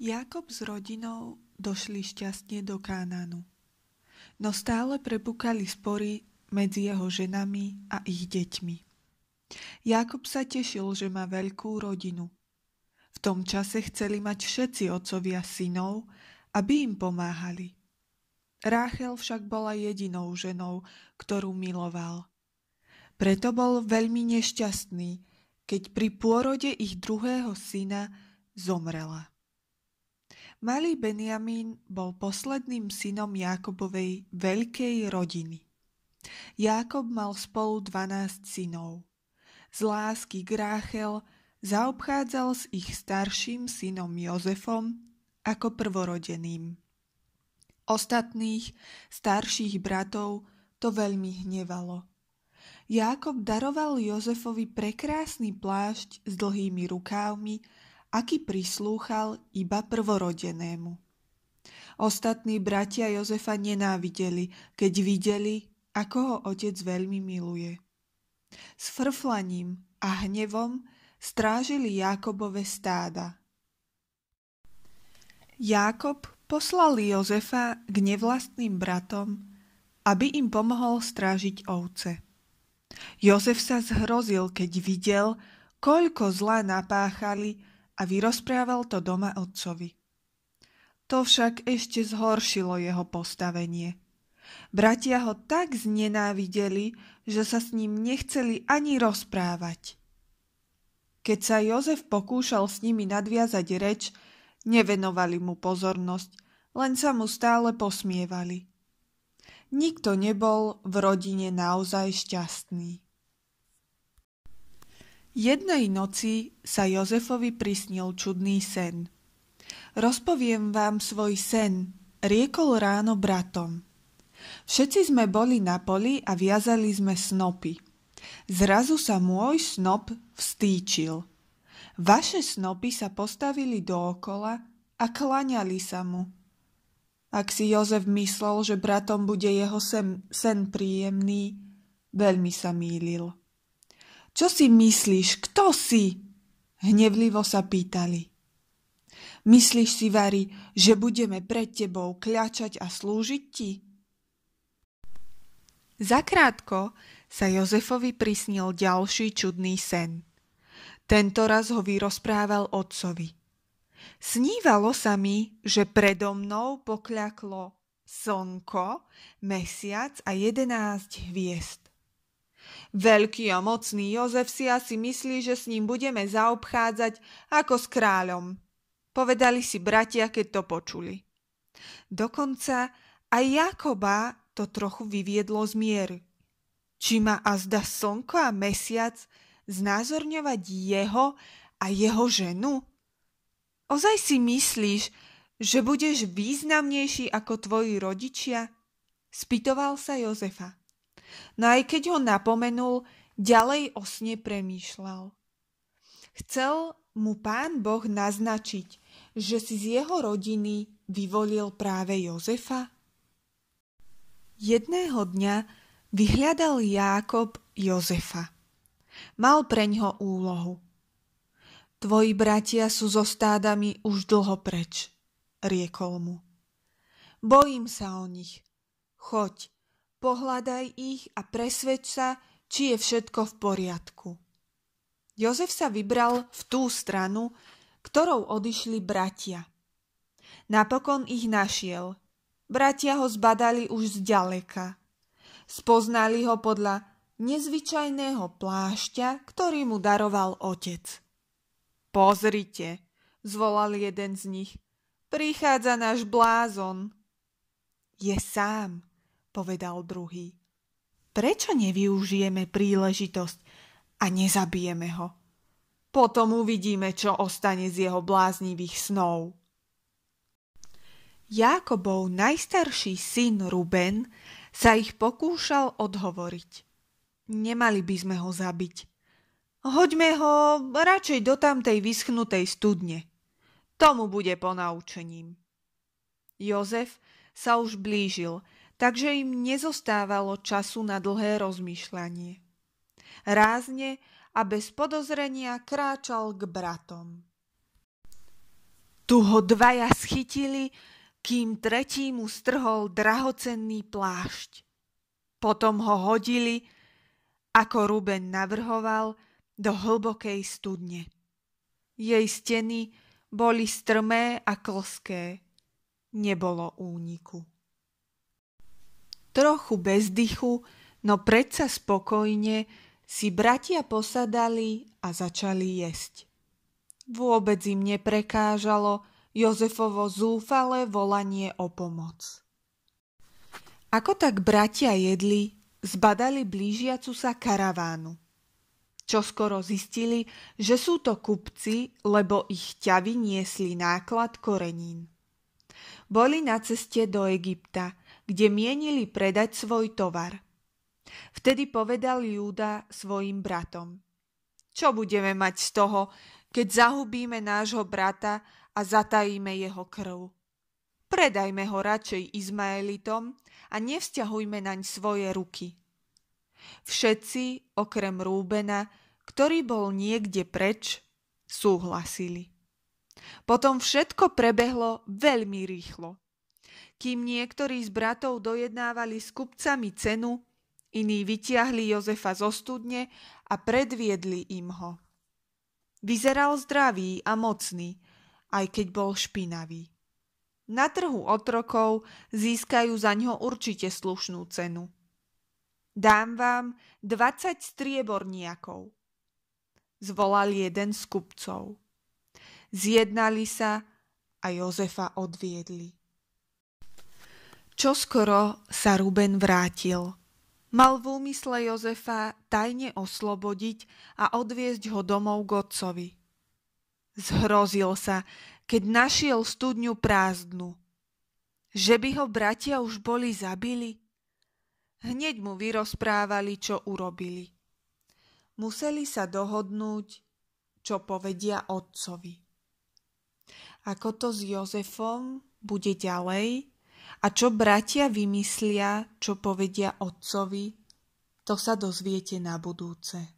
Jakob s rodinou došli šťastne do Kánanu. No stále prepukali spory medzi jeho ženami a ich deťmi. Jakob sa tešil, že má veľkú rodinu. V tom čase chceli mať všetci otcovia synov, aby im pomáhali. Ráchel však bola jedinou ženou, ktorú miloval. Preto bol veľmi nešťastný, keď pri pôrode ich druhého syna zomrela. Malý Benjamín bol posledným synom Jákobovej veľkej rodiny. Jákob mal spolu 12 synov. Z lásky Gráchel zaobchádzal s ich starším synom Jozefom ako prvorodeným. Ostatných, starších bratov, to veľmi hnevalo. Jákob daroval Jozefovi prekrásny plášť s dlhými rukávmi aký prislúchal iba prvorodenému. Ostatní bratia Jozefa nenávideli, keď videli, ako ho otec veľmi miluje. S frflaním a hnevom strážili Jákobove stáda. Jákob poslal Jozefa k nevlastným bratom, aby im pomohol strážiť ovce. Jozef sa zhrozil, keď videl, koľko zla napáchali, a vyrozprával to doma otcovi. To však ešte zhoršilo jeho postavenie. Bratia ho tak znenávideli, že sa s ním nechceli ani rozprávať. Keď sa Jozef pokúšal s nimi nadviazať reč, nevenovali mu pozornosť, len sa mu stále posmievali. Nikto nebol v rodine naozaj šťastný. Jednej noci sa Jozefovi prisnil čudný sen. Rozpoviem vám svoj sen, riekol ráno bratom. Všetci sme boli na poli a viazali sme snopy. Zrazu sa môj snop vstýčil. Vaše snopy sa postavili dookola a klaňali sa mu. Ak si Jozef myslel, že bratom bude jeho sen, sen príjemný, veľmi sa mýlil. Čo si myslíš? Kto si? Hnevlivo sa pýtali. Myslíš si, Vary, že budeme pred tebou kľačať a slúžiť ti? Zakrátko sa Jozefovi prisnil ďalší čudný sen. Tento raz ho vyrozprával otcovi. Snívalo sa mi, že predo mnou pokľaklo slnko, mesiac a jedenáct hviezd. Veľký a mocný Jozef si asi myslí, že s ním budeme zaobchádzať ako s kráľom. Povedali si bratia, keď to počuli. Dokonca aj Jakoba to trochu vyviedlo z miery. Či má azda slnko a mesiac znázorňovať jeho a jeho ženu? Ozaj si myslíš, že budeš významnejší ako tvoji rodičia? Spýtoval sa Jozefa. No aj keď ho napomenul, ďalej o sne premýšľal. Chcel mu pán Boh naznačiť, že si z jeho rodiny vyvolil práve Jozefa? Jedného dňa vyhľadal Jákob Jozefa. Mal preňho úlohu. Tvoji bratia sú so stádami už dlho preč, riekol mu. Bojím sa o nich. Choď, pohľadaj ich a presvedč sa, či je všetko v poriadku. Jozef sa vybral v tú stranu, ktorou odišli bratia. Napokon ich našiel. Bratia ho zbadali už zďaleka. Spoznali ho podľa nezvyčajného plášťa, ktorý mu daroval otec. Pozrite, zvolal jeden z nich. Prichádza náš blázon. Je sám, povedal druhý. Prečo nevyužijeme príležitosť a nezabijeme ho? Potom uvidíme, čo ostane z jeho bláznivých snov. Jákobov najstarší syn Ruben sa ich pokúšal odhovoriť. Nemali by sme ho zabiť. Hoďme ho radšej do tamtej vyschnutej studne. Tomu bude ponaučením. Jozef sa už blížil – takže im nezostávalo času na dlhé rozmýšľanie. Rázne a bez podozrenia kráčal k bratom. Tu ho dvaja schytili, kým tretí mu strhol drahocenný plášť. Potom ho hodili, ako Ruben navrhoval, do hlbokej studne. Jej steny boli strmé a klské. Nebolo úniku trochu bez dychu, no predsa spokojne, si bratia posadali a začali jesť. Vôbec im neprekážalo Jozefovo zúfale volanie o pomoc. Ako tak bratia jedli, zbadali blížiacu sa karavánu. Čo skoro zistili, že sú to kupci, lebo ich ťavy niesli náklad korenín. Boli na ceste do Egypta – kde mienili predať svoj tovar. Vtedy povedal Júda svojim bratom. Čo budeme mať z toho, keď zahubíme nášho brata a zatajíme jeho krv? Predajme ho radšej Izmaelitom a nevzťahujme naň svoje ruky. Všetci, okrem Rúbena, ktorý bol niekde preč, súhlasili. Potom všetko prebehlo veľmi rýchlo. Kým niektorí z bratov dojednávali s kupcami cenu, iní vytiahli Jozefa zo studne a predviedli im ho. Vyzeral zdravý a mocný, aj keď bol špinavý. Na trhu otrokov získajú za ňo určite slušnú cenu. Dám vám 20 strieborniakov. Zvolal jeden z kupcov. Zjednali sa a Jozefa odviedli. Čoskoro sa Ruben vrátil. Mal v úmysle Jozefa tajne oslobodiť a odviezť ho domov k otcovi. Zhrozil sa, keď našiel studňu prázdnu. Že by ho bratia už boli zabili? Hneď mu vyrozprávali, čo urobili. Museli sa dohodnúť, čo povedia otcovi. Ako to s Jozefom bude ďalej, a čo bratia vymyslia, čo povedia otcovi, to sa dozviete na budúce.